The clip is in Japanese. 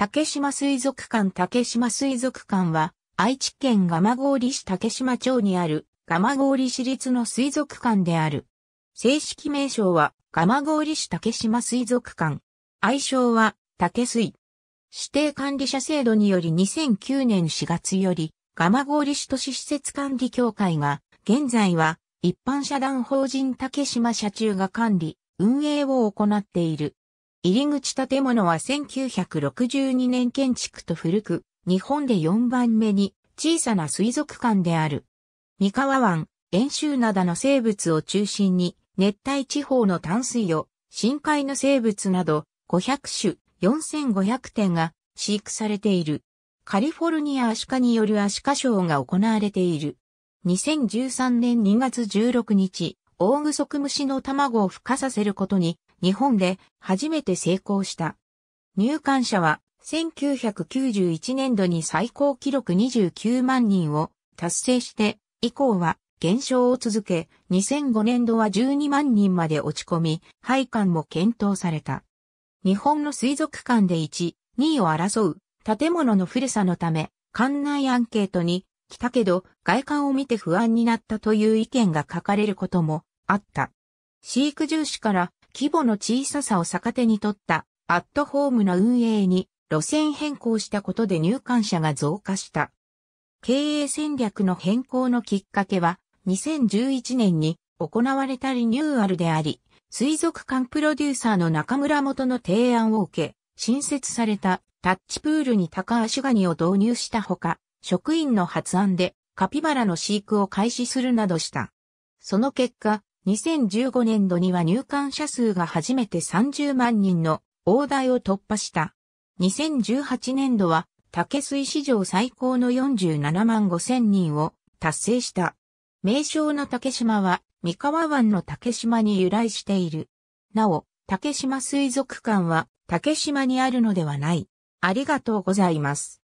竹島水族館竹島水族館は、愛知県蒲郡市竹島町にある、蒲郡市立の水族館である。正式名称は、蒲郡市竹島水族館。愛称は、竹水。指定管理者制度により2009年4月より、蒲郡市都市施設管理協会が、現在は、一般社団法人竹島社中が管理、運営を行っている。入り口建物は1962年建築と古く、日本で4番目に小さな水族館である。三河湾、遠州灘の生物を中心に、熱帯地方の淡水魚、深海の生物など500種4500点が飼育されている。カリフォルニアアシカによるアシカショーが行われている。2013年2月16日、オオグソクムシの卵を孵化させることに日本で初めて成功した。入館者は1991年度に最高記録29万人を達成して以降は減少を続け2005年度は12万人まで落ち込み廃館も検討された。日本の水族館で1、2位を争う建物の古さのため館内アンケートに来たけど外観を見て不安になったという意見が書かれることもあった。飼育重視から規模の小ささを逆手に取ったアットホームの運営に路線変更したことで入館者が増加した。経営戦略の変更のきっかけは2011年に行われたリニューアルであり、水族館プロデューサーの中村元の提案を受け、新設されたタッチプールに高足ガニを導入したほか、職員の発案でカピバラの飼育を開始するなどした。その結果、2015年度には入館者数が初めて30万人の大台を突破した。2018年度は竹水史上最高の47万5千人を達成した。名称の竹島は三河湾の竹島に由来している。なお、竹島水族館は竹島にあるのではない。ありがとうございます。